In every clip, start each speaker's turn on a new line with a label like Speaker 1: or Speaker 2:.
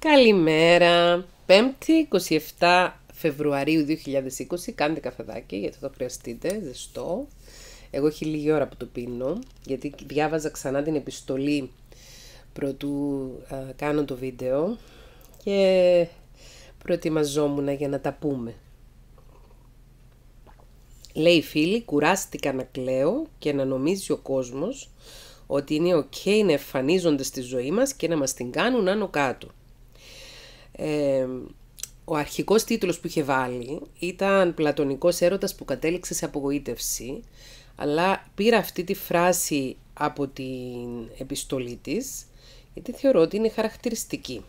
Speaker 1: Καλημέρα! 5η 27 Φεβρουαρίου 2020, κάντε καφεδάκι γιατί θα το χρειαστείτε, ζεστό. Εγώ έχει λίγη ώρα που το πίνω, γιατί διάβαζα ξανά την επιστολή προτού α, κάνω το βίντεο και προετοιμαζόμουν για να τα πούμε. Λέει φίλη, κουράστηκα να κλαίω και να νομίζει ο κόσμος ότι είναι ok να εμφανίζονται στη ζωή μας και να μας την κάνουν άνω κάτω ο αρχικός τίτλος που είχε βάλει ήταν «Πλατωνικός έρωτας που κατέληξε σε απογοήτευση», αλλά πήρα αυτή τη φράση από την επιστολή της, γιατί θεωρώ ότι είναι χαρακτηριστική.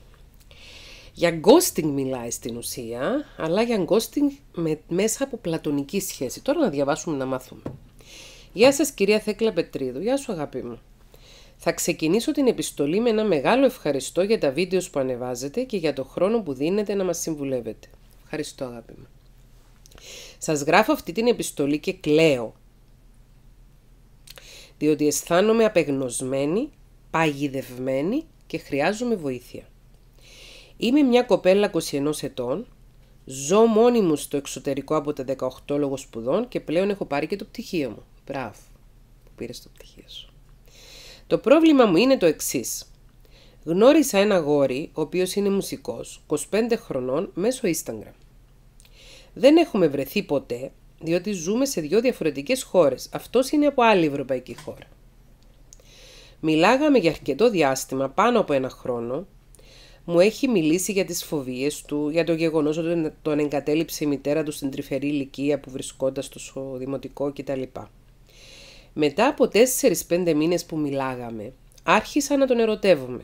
Speaker 1: Για ghosting μιλάει στην ουσία, αλλά για ghosting με, μέσα από πλατωνική σχέση. Τώρα να διαβάσουμε να μάθουμε. Γεια σας κυρία Θέκλα Πετρίδου, γεια σου αγάπη μου. Θα ξεκινήσω την επιστολή με ένα μεγάλο ευχαριστώ για τα βίντεος που ανεβάζετε και για το χρόνο που δίνετε να μας συμβουλεύετε. Ευχαριστώ αγάπη μου. Σας γράφω αυτή την επιστολή και κλαίω. Διότι αισθάνομαι απεγνωσμένη, παγιδευμένη και χρειάζομαι βοήθεια. Είμαι μια κοπέλα 21 ετών, ζω μόνη μου στο εξωτερικό από τα 18 λόγω σπουδών και πλέον έχω πάρει και το πτυχίο μου. Μπράβο, που πήρες το πτυχίο σου. Το πρόβλημα μου είναι το εξής. Γνώρισα ένα γόρι, ο οποίος είναι μουσικός, 25 χρονών, μέσω Instagram. Δεν έχουμε βρεθεί ποτέ, διότι ζούμε σε δύο διαφορετικές χώρες. Αυτός είναι από άλλη ευρωπαϊκή χώρα. Μιλάγαμε για αρκετό διάστημα, πάνω από ένα χρόνο. Μου έχει μιλήσει για τις φοβίες του, για το γεγονός ότι τον εγκατέλειψε η μητέρα του στην τρυφερή ηλικία που βρισκόταν στο δημοτικό κτλ. Μετά από 4-5 μήνες που μιλάγαμε, άρχισα να τον ερωτεύομαι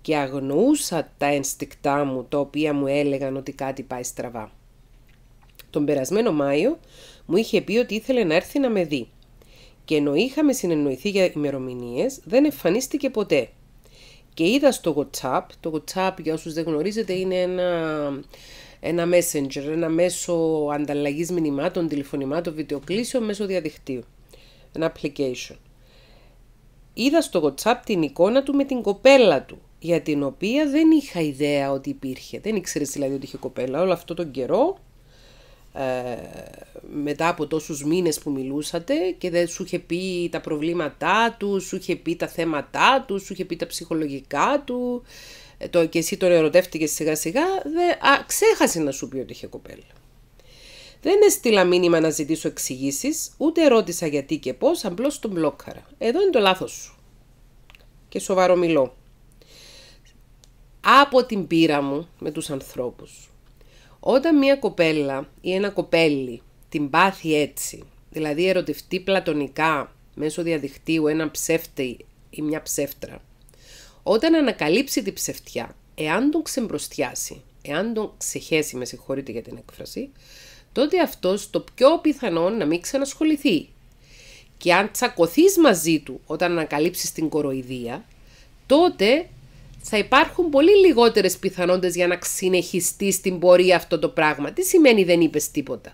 Speaker 1: και αγνοούσα τα ενστικτά μου τα οποία μου έλεγαν ότι κάτι πάει στραβά. Τον περασμένο Μάιο μου είχε πει ότι ήθελε να έρθει να με δει και ενώ είχαμε συνεννοηθεί για ημερομηνίες, δεν εμφανίστηκε ποτέ. Και είδα στο WhatsApp, το WhatsApp για όσους δεν γνωρίζετε είναι ένα, ένα messenger, ένα μέσο ανταλλαγής μηνυμάτων, τηλεφωνημάτων, βιντεοκλήσεων μέσω διαδικτύου an application. Είδα στο WhatsApp την εικόνα του με την κοπέλα του, για την οποία δεν είχα ιδέα ότι υπήρχε. Δεν ήξερες δηλαδή ότι είχε κοπέλα. Όλο αυτό τον καιρό, ε, μετά από τόσους μήνες που μιλούσατε και δεν σου είχε πει τα προβλήματά του, σου είχε πει τα θέματά του, σου είχε πει τα ψυχολογικά του, ε, το, και εσύ τον ερωτεύτηκες σιγά σιγά, ξέχασε να σου πει ότι είχε κοπέλα. Δεν έστειλα μήνυμα να ζητήσω εξηγήσεις, ούτε ρώτησα γιατί και πώς, απλώς τον μπλόκαρα. Εδώ είναι το λάθος σου. Και σοβαρό μιλώ. Από την πείρα μου με τους ανθρώπους. Όταν μια κοπέλα ή ένα κοπέλι την πάθει έτσι, δηλαδή ερωτευτεί πλατωνικά μέσω διαδικτύου ένα ψεύτη ή μια ψεύτρα, όταν ανακαλύψει την ψευτιά, εάν τον ξεμπροστιάσει, εάν τον ξεχέσει, με συγχωρείτε για την έκφραση, τότε αυτός το πιο πιθανό να μην ξανασχοληθεί. Και αν τσακωθείς μαζί του όταν ανακαλύψεις την κοροϊδία, τότε θα υπάρχουν πολύ λιγότερες πιθανότητες για να συνεχιστείς στην πορεία αυτό το πράγμα. Τι σημαίνει δεν είπες τίποτα.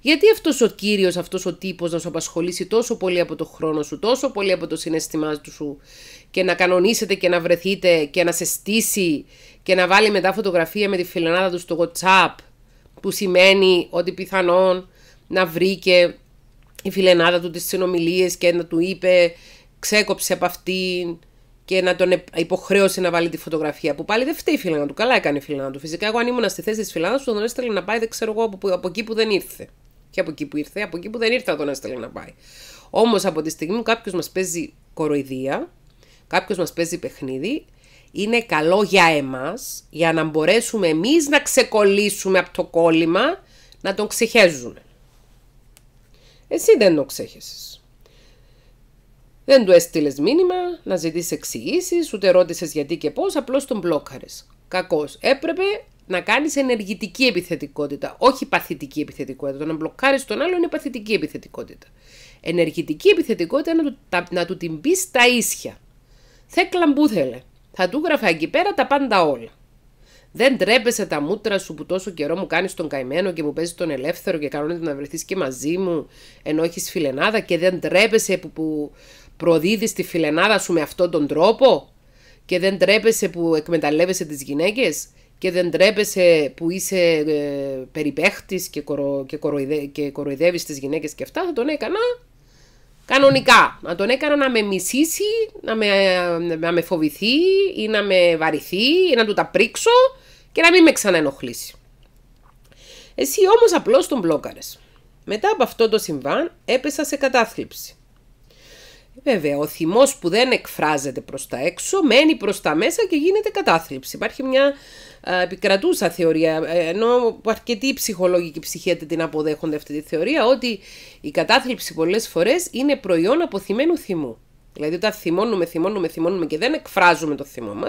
Speaker 1: Γιατί αυτός ο κύριος αυτός ο τύπος να σου απασχολήσει τόσο πολύ από το χρόνο σου, τόσο πολύ από το συνέστημά σου και να κανονίσετε και να βρεθείτε και να σε στήσει και να βάλει μετά φωτογραφία με τη φιλανάδα του στο WhatsApp που σημαίνει ότι πιθανόν να βρήκε η φιλενάδα του τις συνομιλίες και να του είπε ξέκοψε από αυτήν και να τον υποχρέωσε να βάλει τη φωτογραφία. Που πάλι δεν φταίει η φιλενάδα του. Καλά έκανε η φιλενάδα του. Φυσικά, εγώ αν ήμουν στη θέση της φιλενάδας του, τον έστελνε να πάει, δεν ξέρω εγώ από, εκεί που δεν ήρθε. Και από εκεί που ήρθε, από εκεί που δεν ήρθε, τον έστελνε να πάει. Όμως από τη στιγμή που κάποιος μας παίζει κοροϊδία, κάποιος μας παίζει παιχνίδι, είναι καλό για εμάς, για να μπορέσουμε εμείς να ξεκολλήσουμε από το κόλλημα, να τον ξεχέζουμε. Εσύ δεν το ξέχεσες. Δεν του έστειλες μήνυμα να ζητήσεις εξηγήσεις, ούτε ρώτησες γιατί και πώς, απλώς τον μπλόκαρες. Κακός. Έπρεπε να κάνεις ενεργητική επιθετικότητα, όχι παθητική επιθετικότητα. Το να μπλοκάρεις τον άλλο είναι παθητική επιθετικότητα. Ενεργητική επιθετικότητα να του, να του την πεις τα ίσια. Θε θέλε. Θα του γράφα εκεί πέρα τα πάντα όλα. Δεν τρέπεσαι τα μούτρα σου που τόσο καιρό μου κάνεις τον καημένο και μου παίζεις τον ελεύθερο και κανόνεται να βρεθείς και μαζί μου ενώ έχεις φιλενάδα και δεν τρέπεσαι που, που προδίδεις τη φιλενάδα σου με αυτόν τον τρόπο και δεν τρέπεσαι που εκμεταλλεύεσαι τις γυναίκες και δεν τρέπεσαι που είσαι ε, περιπέχτης και, κορο, και, κοροϊδε, και κοροϊδεύεις τις γυναίκες και αυτά, θα τον έκανα Κανονικά. Να τον έκανα να με μισήσει, να με, να φοβηθεί ή να με βαρηθεί ή να του τα πρίξω και να μην με ξαναενοχλήσει. Εσύ όμως απλώς τον μπλόκαρες. Μετά από αυτό το συμβάν έπεσα σε κατάθλιψη. Βέβαια, ο θυμός που δεν εκφράζεται προς τα έξω μένει προς τα μέσα και γίνεται κατάθλιψη. Υπάρχει μια επικρατούσα θεωρία, ε, ενώ αρκετοί ψυχολόγοι και ψυχίατροι την αποδέχονται αυτή τη θεωρία, ότι η κατάθλιψη πολλές φορές είναι προϊόν αποθυμένου θυμού. Δηλαδή, όταν θυμώνουμε, θυμώνουμε, θυμώνουμε και δεν εκφράζουμε το θυμό μας.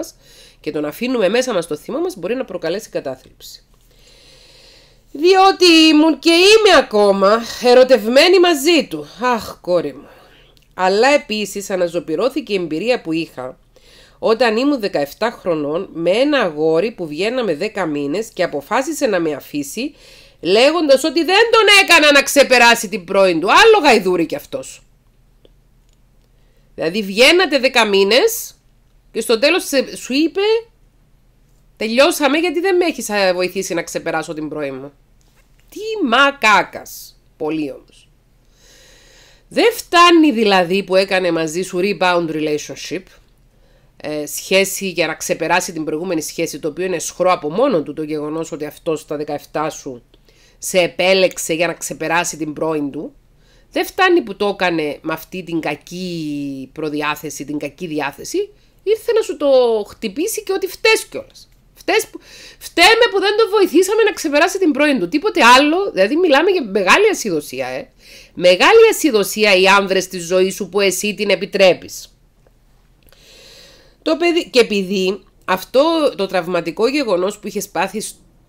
Speaker 1: και τον αφήνουμε μέσα μας το θυμό μας μπορεί να προκαλέσει κατάθλιψη. Διότι ήμουν και είμαι ακόμα ερωτευμένη μαζί του. Αχ, κόρη μου. Αλλά επίσης αναζωπυρώθηκε η εμπειρία που είχα όταν ήμουν 17 χρονών με ένα αγόρι που βγαίναμε 10 μήνες και αποφάσισε να με αφήσει λέγοντας ότι δεν τον έκανα να ξεπεράσει την πρώην του. Άλλο γαϊδούρι κι αυτός. Δηλαδή βγαίνατε 10 μήνες και στο τέλος σου είπε τελειώσαμε γιατί δεν με έχεις ε, βοηθήσει να ξεπεράσω την πρώην μου. Τι μακάκας. Πολύ όμως. Δεν φτάνει δηλαδή που έκανε μαζί σου rebound relationship, ε, σχέση για να ξεπεράσει την προηγούμενη σχέση, το οποίο είναι σχρό από μόνο του το γεγονός ότι αυτός στα 17 σου σε επέλεξε για να ξεπεράσει την πρώην του. Δεν φτάνει που το έκανε με αυτή την κακή προδιάθεση, την κακή διάθεση, ήρθε να σου το χτυπήσει και ότι φταίς κιόλας φταίμε που δεν το βοηθήσαμε να ξεπεράσει την πρώην του. Τίποτε άλλο. Δηλαδή, μιλάμε για μεγάλη ασυδοσία, ε. Μεγάλη ασυδοσία οι άνδρες της ζωής σου που εσύ την επιτρέπεις. Το και επειδή αυτό το τραυματικό γεγονός που είχες πάθει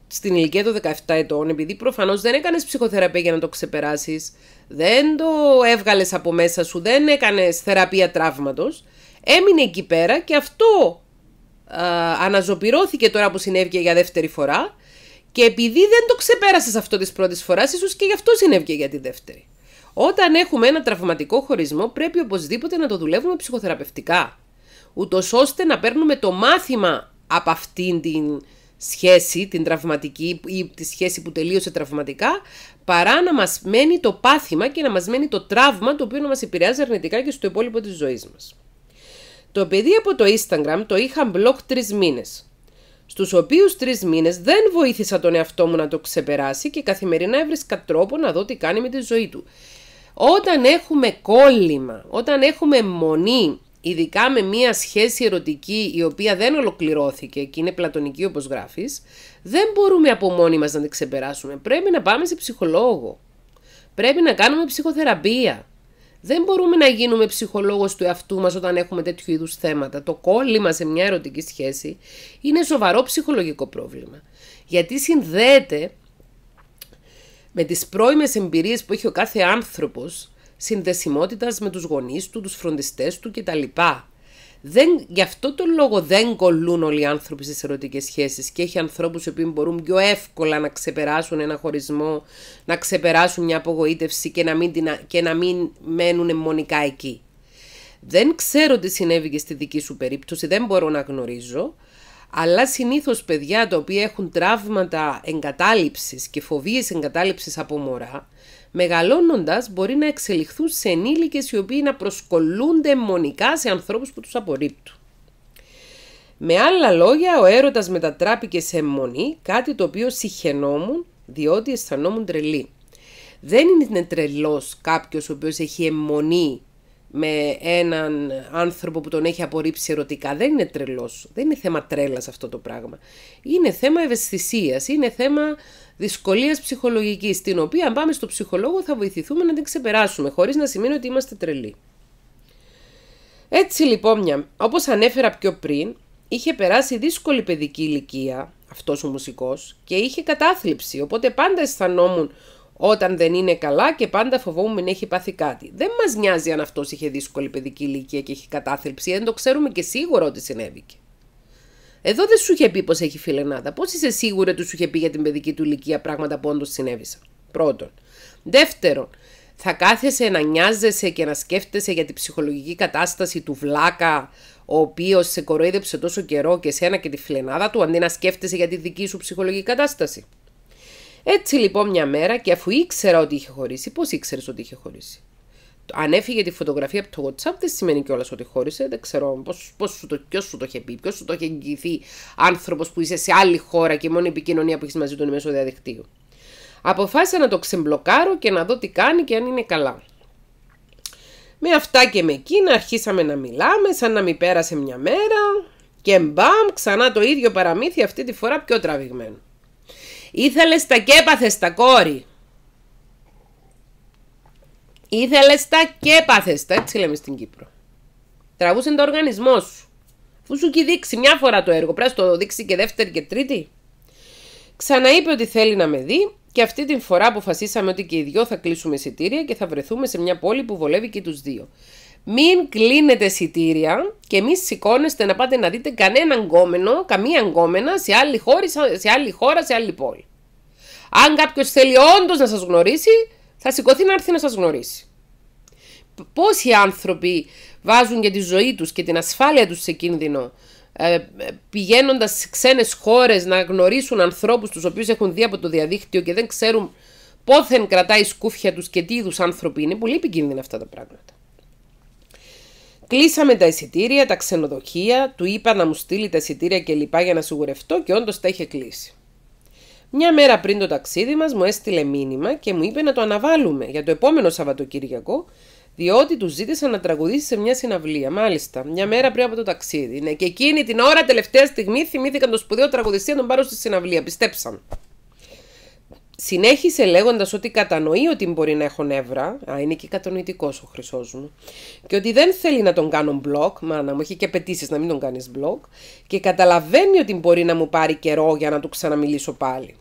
Speaker 1: στην ηλικία των 17 ετών, επειδή προφανώς δεν έκανες ψυχοθεραπεία για να το ξεπεράσεις, δεν το έβγαλες από μέσα σου, δεν έκανες θεραπεία τραύματος, έμεινε εκεί πέρα και αυτό ε, αναζωπυρώθηκε τώρα που συνέβηκε για δεύτερη φορά και επειδή δεν το ξεπέρασε αυτό της πρώτης φοράς, ίσως και γι' αυτό συνέβηκε για τη δεύτερη. Όταν έχουμε ένα τραυματικό χωρισμό, πρέπει οπωσδήποτε να το δουλεύουμε ψυχοθεραπευτικά. Ούτως ώστε να παίρνουμε το μάθημα από αυτήν την σχέση, την τραυματική ή τη σχέση που τελείωσε τραυματικά, παρά να μας μένει το πάθημα και να μας μένει το τραύμα το οποίο να μας επηρεάζει αρνητικά και στο υπόλοιπο της ζωής μας. Το παιδί από το Instagram το είχα μπλοκ τρεις μήνες. Στους οποίους τρεις μήνες δεν βοήθησα τον εαυτό μου να το ξεπεράσει και καθημερινά έβρισκα τρόπο να δω τι κάνει με τη ζωή του. Όταν έχουμε κόλλημα, όταν έχουμε μονή, ειδικά με μία σχέση ερωτική η οποία δεν ολοκληρώθηκε και είναι πλατωνική όπως γράφεις, δεν μπορούμε από μόνοι μας να την ξεπεράσουμε. Πρέπει να πάμε σε ψυχολόγο. Πρέπει να κάνουμε ψυχοθεραπεία. Δεν μπορούμε να γίνουμε ψυχολόγος του εαυτού μας όταν έχουμε τέτοιου είδους θέματα. Το κόλλημα σε μια ερωτική σχέση είναι σοβαρό ψυχολογικό πρόβλημα. Γιατί συνδέεται με τις πρώιμες εμπειρίες που έχει ο κάθε άνθρωπος συνδεσιμότητας με τους γονείς του, τους φροντιστές του κτλ. Δεν, γι' αυτό τον λόγο δεν κολλούν όλοι οι άνθρωποι στις ερωτικές σχέσεις και έχει ανθρώπους οποίοι μπορούν πιο εύκολα να ξεπεράσουν ένα χωρισμό, να ξεπεράσουν μια απογοήτευση και να μην, την, και να μην μένουν μονικά εκεί. Δεν ξέρω τι συνέβη και στη δική σου περίπτωση, δεν μπορώ να γνωρίζω, αλλά συνήθως παιδιά τα οποία έχουν τραύματα εγκατάλειψης και φοβίες εγκατάλειψης από μωρά, μεγαλώνοντας μπορεί να εξελιχθούν σε ενήλικες οι οποίοι να προσκολούνται μονικά σε ανθρώπους που τους απορρίπτουν. Με άλλα λόγια, ο έρωτας μετατράπηκε σε μονή, κάτι το οποίο συχαινόμουν διότι αισθανόμουν τρελή. Δεν είναι τρελός κάποιος ο οποίος έχει αιμονή με έναν άνθρωπο που τον έχει απορρίψει ερωτικά. Δεν είναι τρελός. Δεν είναι θέμα τρέλας αυτό το πράγμα. Είναι θέμα ευαισθησίας. Είναι θέμα δυσκολίας ψυχολογικής, την οποία αν πάμε στο ψυχολόγο θα βοηθηθούμε να την ξεπεράσουμε, χωρίς να σημαίνει ότι είμαστε τρελοί. Έτσι λοιπόν, όπως ανέφερα πιο πριν, είχε περάσει δύσκολη παιδική ηλικία αυτός ο μουσικός και είχε κατάθλιψη, οπότε πάντα αισθανόμουν όταν δεν είναι καλά και πάντα φοβόμουν να έχει πάθει κάτι. Δεν μας νοιάζει αν αυτός είχε δύσκολη παιδική ηλικία και είχε κατάθλιψη, δεν το ξέρουμε και σίγουρα ότι συνέβηκε. Εδώ δεν σου είχε πει πως έχει φιλενάδα. Πώς είσαι σίγουρη ότι σου είχε πει για την παιδική του ηλικία πράγματα που όντως συνέβησαν. Πρώτον. Δεύτερον, θα κάθεσαι να νοιάζεσαι και να σκέφτεσαι για την ψυχολογική κατάσταση του βλάκα ο οποίος σε κοροϊδέψε τόσο καιρό και σένα και τη φιλενάδα του, αντί να σκέφτεσαι για τη δική σου ψυχολογική κατάσταση. Έτσι λοιπόν μια μέρα και αφού ήξερα ότι είχε χωρίσει, πώς ήξερες ότι είχε χωρίσει αν έφυγε τη φωτογραφία από το WhatsApp δεν σημαίνει κιόλας ότι χώρισε. Δεν ξέρω πώς, σου το, ποιος σου το είχε πει, ποιος σου το είχε εγγυηθεί άνθρωπος που είσαι σε άλλη χώρα και μόνο η επικοινωνία που έχεις μαζί του είναι μέσω διαδικτύου. Αποφάσισα να το ξεμπλοκάρω και να δω τι κάνει και αν είναι καλά. Με αυτά και με εκείνα αρχίσαμε να μιλάμε σαν να μην πέρασε μια μέρα και μπαμ ξανά το ίδιο παραμύθι αυτή τη φορά πιο τραβηγμένο. Ήθελες τα κέπαθε τα κόρη. Ήθελες τα και πάθε τα, έτσι λέμε στην Κύπρο. Τραβούσε το οργανισμό σου. Αφού σου έχει δείξει μια φορά το έργο, πρέπει να το δείξει και δεύτερη και τρίτη. Ξαναείπε ότι θέλει να με δει και αυτή την φορά αποφασίσαμε ότι και οι δυο θα κλείσουμε εισιτήρια και θα βρεθούμε σε μια πόλη που βολεύει και τους δύο. Μην κλείνετε εισιτήρια και μη σηκώνεστε να πάτε να δείτε κανέναν γκόμενο, καμία γκόμενα σε άλλη, χώρα, σε άλλη χώρα, σε άλλη πόλη. Αν κάποιος θέλει όντως να σας γνωρίσει, θα σηκωθεί να έρθει να σας γνωρίσει. Πόσοι άνθρωποι βάζουν για τη ζωή τους και την ασφάλεια τους σε κίνδυνο ε, ε, πηγαίνοντας σε ξένες χώρες να γνωρίσουν ανθρώπους τους οποίους έχουν δει από το διαδίκτυο και δεν ξέρουν πόθεν κρατάει σκούφια τους και τι είδους άνθρωποι είναι. Πολύ επικίνδυνα αυτά τα πράγματα. Κλείσαμε τα εισιτήρια, τα ξενοδοχεία, του είπα να μου στείλει τα εισιτήρια κλπ. για να σιγουρευτώ και όντως τα είχε κλείσει. Μια μέρα πριν το ταξίδι μας μου έστειλε μήνυμα και μου είπε να το αναβάλουμε για το επόμενο Σαββατοκύριακο διότι τους ζήτησα να τραγουδήσει σε μια συναυλία. Μάλιστα, μια μέρα πριν από το ταξίδι. Ναι, και εκείνη την ώρα, τελευταία στιγμή, θυμήθηκαν το σπουδαίο τραγουδιστή να τον πάρω στη συναυλία. Πιστέψαν. Συνέχισε λέγοντας ότι κατανοεί ότι μπορεί να έχω νεύρα. Α, είναι και κατανοητικός ο χρυσός μου. Και ότι δεν θέλει να τον κάνω μπλοκ. να μου, έχει και πετήσει να μην τον κάνεις μπλοκ. Και καταλαβαίνει ότι μπορεί να μου πάρει καιρό για να του ξαναμιλήσω πάλι.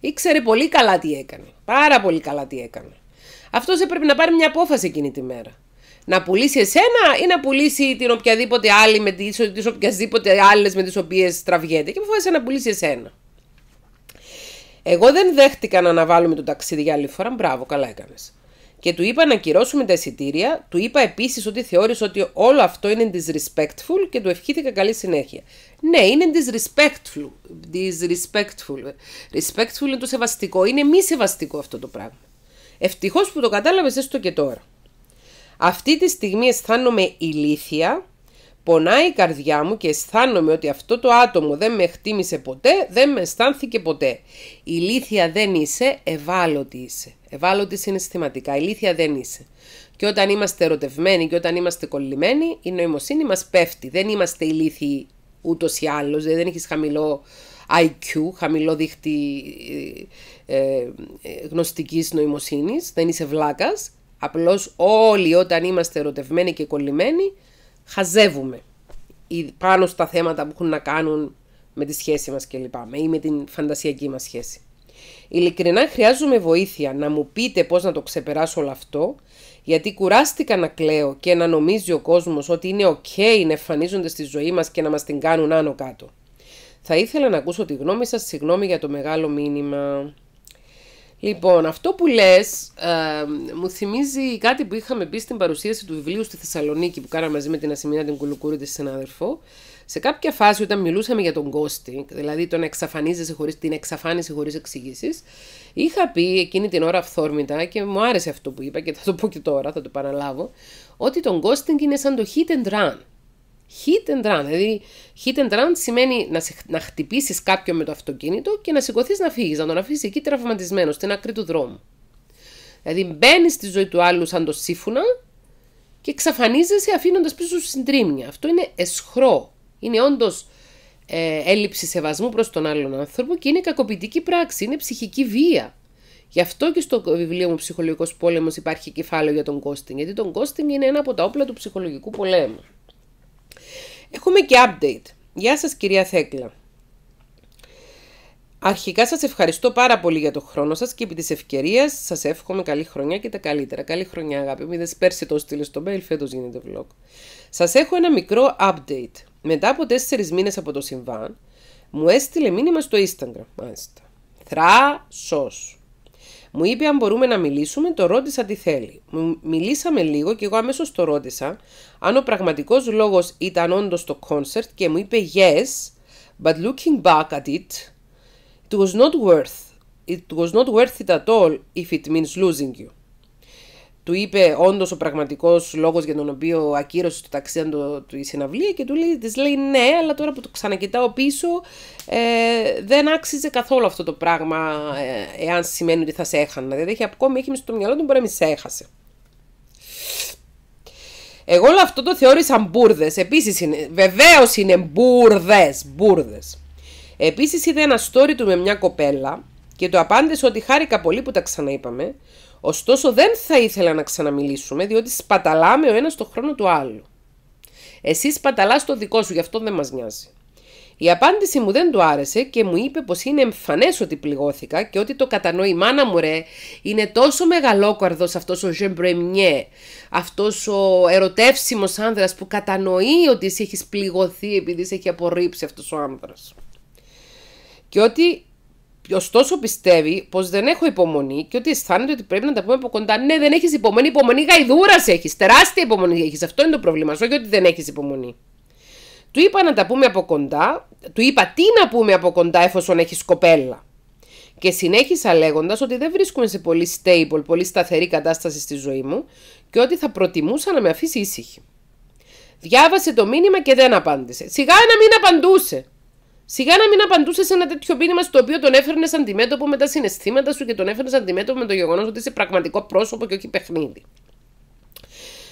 Speaker 1: Ήξερε πολύ καλά τι έκανε. Πάρα πολύ καλά τι έκανε. Αυτός έπρεπε να πάρει μια απόφαση εκείνη τη μέρα. Να πουλήσει εσένα ή να πουλήσει την οποιαδήποτε άλλη με τις, τις οποιασδήποτε άλλες με τις οποίες τραβιέται. Και αποφάσισε να πουλήσει εσένα. Εγώ δεν δέχτηκα να αναβάλουμε το ταξίδι για άλλη φορά. Μπράβο, καλά έκανες και του είπα να κυρώσουμε τα εισιτήρια. Του είπα επίσης ότι θεώρησε ότι όλο αυτό είναι disrespectful και του ευχήθηκα καλή συνέχεια. Ναι, είναι disrespectful. Disrespectful. Respectful είναι το σεβαστικό. Είναι μη σεβαστικό αυτό το πράγμα. Ευτυχώς που το κατάλαβες έστω και τώρα. Αυτή τη στιγμή αισθάνομαι ηλίθια. Πονάει η καρδιά μου και αισθάνομαι ότι αυτό το άτομο δεν με χτίμησε ποτέ, δεν με αισθάνθηκε ποτέ. Ηλίθια δεν είσαι, ευάλωτη είσαι. Ευάλωτη συστηματικά, Ηλίθια δεν είσαι. Και όταν είμαστε ερωτευμένοι και όταν είμαστε κολλημένοι, η νοημοσύνη μας πέφτει. Δεν είμαστε ηλίθιοι ούτως ή άλλως. Δηλαδή δεν έχεις χαμηλό IQ, χαμηλό δίχτυ ε, ε, γνωστικής νοημοσύνης, δεν είσαι βλάκας. Απλώς όλοι όταν είμαστε ερωτευμένοι και κολλημένοι, χαζεύουμε πάνω στα θέματα που έχουν να κάνουν με τη σχέση μας λοιπά, ή με την φαντασιακή μας σχέση. Ειλικρινά χρειάζομαι βοήθεια να μου πείτε πώς να το ξεπεράσω όλο αυτό, γιατί κουράστηκα να κλαίω και να νομίζει ο κόσμος ότι είναι ok να εμφανίζονται στη ζωή μας και να μας την κάνουν άνω κάτω. Θα ήθελα να ακούσω τη γνώμη σας, συγγνώμη για το μεγάλο μήνυμα. Λοιπόν, αυτό που λες μου θυμίζει κάτι που είχαμε πει στην παρουσίαση του βιβλίου στη Θεσσαλονίκη που κάναμε μαζί με την Ασημίνα την Κουλουκούρη, τη συνάδελφο, σε κάποια φάση, όταν μιλούσαμε για τον ghosting, δηλαδή τον εξαφανίζεσαι χωρίς, την εξαφάνιση χωρίς εξηγήσεις, είχα πει εκείνη την ώρα αυθόρμητα και μου άρεσε αυτό που είπα και θα το πω και τώρα, θα το παραλάβω, ότι τον ghosting είναι σαν το hit and run. Hit and run. Δηλαδή, hit and run σημαίνει να, σε, να χτυπήσεις κάποιον με το αυτοκίνητο και να σηκωθείς να φύγεις, να τον αφήσεις εκεί τραυματισμένος στην άκρη του δρόμου. Δηλαδή, μπαίνεις στη ζωή του άλλου σαν το σύμφωνα και εξαφανίζεσαι αφήνοντας πίσω σου συντρίμια. Αυτό είναι εσχρό. Είναι όντως ε, έλλειψη σεβασμού προς τον άλλον άνθρωπο και είναι κακοποιητική πράξη, είναι ψυχική βία. Γι' αυτό και στο βιβλίο μου «Ψυχολογικός πόλεμος» υπάρχει κεφάλαιο για τον κόστινγκ, γιατί τον κόστινγκ είναι ένα από τα όπλα του ψυχολογικού πολέμου. Έχουμε και update. Γεια σας, κυρία Θέκλα. Αρχικά σας ευχαριστώ πάρα πολύ για το χρόνο σας και επί της ευκαιρίας σας εύχομαι καλή χρονιά και τα καλύτερα. Καλή χρονιά αγάπη Μην είδες πέρσι το στείλες στο mail, φέτος γίνεται vlog. Σας έχω ένα μικρό update. Μετά από τέσσερις μήνες από το συμβάν, μου έστειλε μήνυμα στο Instagram. Μάλιστα. Θράσο. Μου είπε αν μπορούμε να μιλήσουμε, το ρώτησα τι θέλει. Μου μιλήσαμε λίγο και εγώ αμέσως το ρώτησα αν ο πραγματικός λόγος ήταν όντως το κόνσερτ και μου είπε yes, but looking back at it, it was not worth. It was not worth it at all if it means losing you του είπε όντως ο πραγματικός λόγος για τον οποίο ακύρωσε το ταξίδι του η συναυλία και του λέει, της λέει ναι, αλλά τώρα που το ξανακοιτάω πίσω ε, δεν άξιζε καθόλου αυτό το πράγμα ε, εάν σημαίνει ότι θα σε έχανα. Δηλαδή έχει ακόμη έχει στο μυαλό του μπορεί να μην σε έχασε. Εγώ όλο αυτό το θεώρησα μπουρδες. Επίσης είναι, βεβαίως είναι μπουρδες. Μπουρδες. Επίσης είδα ένα story του με μια κοπέλα και το απάντησε ότι χάρηκα πολύ που τα ξαναείπαμε. Ωστόσο δεν θα ήθελα να ξαναμιλήσουμε διότι σπαταλάμε ο ένας το χρόνο του άλλου. Εσύ σπαταλάς το δικό σου, γι' αυτό δεν μας νοιάζει. Η απάντηση μου δεν του άρεσε και μου είπε πως είναι εμφανές ότι πληγώθηκα και ότι το κατανοεί μάνα μου ρε είναι τόσο μεγαλόκορδος αυτός ο Ζεμπρεμιέ, αυτός ο ερωτεύσιμος άνδρας που κατανοεί ότι εσύ έχεις πληγωθεί επειδή σε έχει απορρίψει αυτός ο άνδρας. Και ότι Ωστόσο πιστεύει πως δεν έχω υπομονή και ότι αισθάνεται ότι πρέπει να τα πούμε από κοντά. Ναι, δεν έχεις υπομονή. Υπομονή γαϊδούρας έχεις. Τεράστια υπομονή έχεις. Αυτό είναι το πρόβλημα. σου Όχι ότι δεν έχεις υπομονή. Του είπα να τα πούμε από κοντά. Του είπα τι να πούμε από κοντά εφόσον έχεις κοπέλα. Και συνέχισα λέγοντας ότι δεν βρίσκομαι σε πολύ stable, πολύ σταθερή κατάσταση στη ζωή μου και ότι θα προτιμούσα να με αφήσει ήσυχη. Διάβασε το μήνυμα και δεν απάντησε. Σιγά να μην απαντούσε. Σιγά να μην απαντούσες σε ένα τέτοιο πίνημα στο οποίο τον έφερνες αντιμέτωπο με τα συναισθήματα σου και τον έφερνες αντιμέτωπο με το γεγονός ότι είσαι πραγματικό πρόσωπο και όχι παιχνίδι.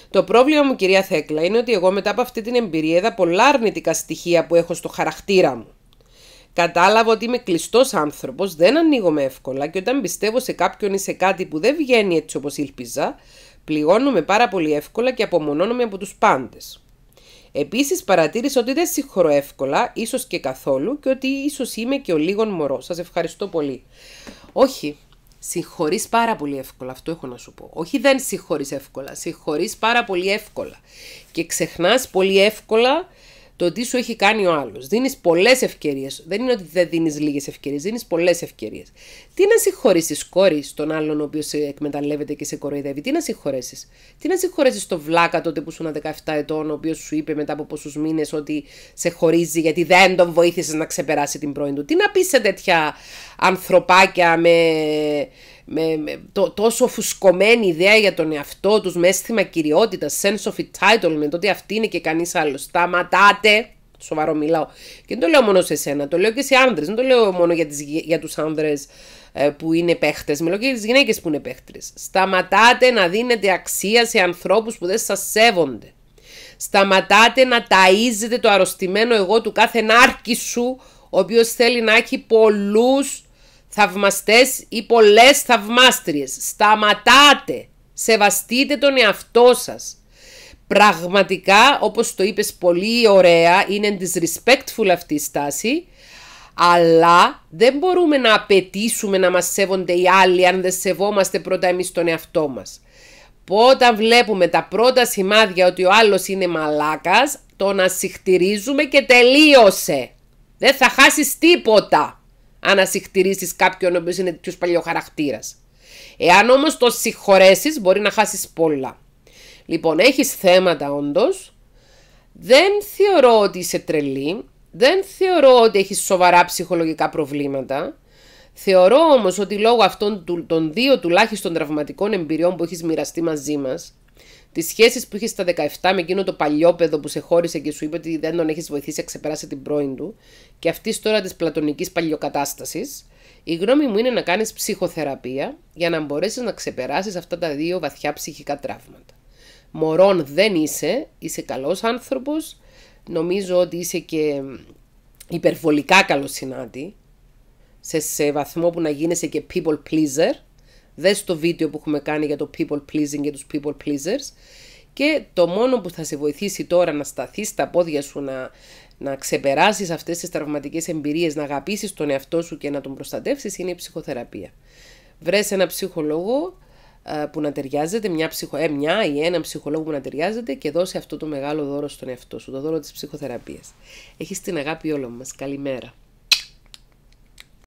Speaker 1: Το πρόβλημα μου, κυρία Θέκλα, είναι ότι εγώ μετά από αυτή την εμπειρία είδα πολλά αρνητικά στοιχεία που έχω στο χαρακτήρα μου. Κατάλαβα ότι είμαι κλειστός άνθρωπος, δεν ανοίγομαι εύκολα και όταν πιστεύω σε κάποιον ή σε κάτι που δεν βγαίνει έτσι όπως ήλπιζα, πληγώνομαι πάρα πολύ εύκολα και απομονώνομαι από τους πάντες. Επίσης, παρατήρησε ότι δεν συγχωρώ εύκολα, ίσως και καθόλου, και ότι ίσως είμαι και ο λίγο μωρός. Σας ευχαριστώ πολύ. Όχι, συγχωρείς πάρα πολύ εύκολα. Αυτό έχω να σου πω. Όχι, δεν συγχωρείς εύκολα. Συγχωρείς πάρα πολύ εύκολα. Και ξεχνάς πολύ εύκολα το τι σου έχει κάνει ο άλλος. Δίνεις πολλές ευκαιρίες. Δεν είναι ότι δεν δίνεις λίγες ευκαιρίες, δίνεις πολλές ευκαιρίες. Τι να συγχωρήσει, κόρη, τον άλλον ο οποίος σε εκμεταλλεύεται και σε κοροϊδεύει, τι να συγχωρέσεις. Τι να συγχωρέσεις το βλάκα τότε που ήσουν 17 ετών, ο οποίος σου είπε μετά από πόσους μήνες ότι σε χωρίζει γιατί δεν τον βοήθησες να ξεπεράσει την πρώην του. Τι να πεις σε τέτοια ανθρωπάκια με με, το, τόσο φουσκωμένη ιδέα για τον εαυτό τους, με αίσθημα κυριότητα, sense of entitlement, ότι αυτή είναι και κανείς άλλος. Σταματάτε! Σοβαρό μιλάω. Και δεν το λέω μόνο σε εσένα, το λέω και σε άνδρες. Δεν το λέω μόνο για, τις, για τους άνδρες ε, που είναι παίχτες, μιλώ και για τις γυναίκες που είναι παίχτες. Σταματάτε να δίνετε αξία σε ανθρώπους που δεν σας σέβονται. Σταματάτε να ταΐζετε το αρρωστημένο εγώ του κάθε νάρκη σου, ο οποίος θέλει να έχει πολλούς θαυμαστές ή πολλές θαυμάστριες. Σταματάτε, σεβαστείτε τον εαυτό σας. Πραγματικά, όπως το είπες πολύ ωραία, είναι disrespectful αυτή η στάση, αλλά δεν μπορούμε να απαιτήσουμε να μας σέβονται οι άλλοι αν δεν σεβόμαστε πρώτα εμείς τον εαυτό μας. Όταν βλέπουμε τα πρώτα σημάδια ότι ο άλλος είναι μαλάκας, το να συχτηρίζουμε και τελείωσε. Δεν θα χάσεις τίποτα ανασυχτηρίσει κάποιον ο οποίος είναι πιο παλιό χαρακτήρας. Εάν όμως το συγχωρέσεις, μπορεί να χάσεις πολλά. Λοιπόν, έχεις θέματα όντως. Δεν θεωρώ ότι είσαι τρελή. Δεν θεωρώ ότι έχεις σοβαρά ψυχολογικά προβλήματα. Θεωρώ όμως ότι λόγω αυτών των δύο τουλάχιστον τραυματικών εμπειριών που έχεις μοιραστεί μαζί μας, τις σχέσεις που είχες στα 17 με εκείνο το παλιό παιδό που σε χώρισε και σου είπε ότι δεν τον έχεις βοηθήσει να ξεπεράσει την πρώην του, και αυτής τώρα της πλατωνικής παλιοκατάστασης, η γνώμη μου είναι να κάνεις ψυχοθεραπεία για να μπορέσεις να ξεπεράσεις αυτά τα δύο βαθιά ψυχικά τραύματα. Μωρόν δεν είσαι, είσαι καλός άνθρωπος. Νομίζω ότι είσαι και υπερβολικά καλός συνάτη, σε, σε βαθμό που να γίνεσαι και people pleaser Δες το βίντεο που έχουμε κάνει για το people pleasing και τους people pleasers και το μόνο που θα σε βοηθήσει τώρα να σταθείς στα πόδια σου, να, να ξεπεράσεις αυτές τις τραυματικές εμπειρίες, να αγαπήσεις τον εαυτό σου και να τον προστατεύσεις είναι η ψυχοθεραπεία. Βρες ένα ψυχολόγο που να ταιριάζεται, μια, ψυχο, ε, μια ή έναν ψυχολόγο που να ταιριάζεται και δώσε αυτό το μεγάλο δώρο στον εαυτό σου, το δώρο της ψυχοθεραπείας. Έχεις την αγάπη όλων μας. Καλημέρα.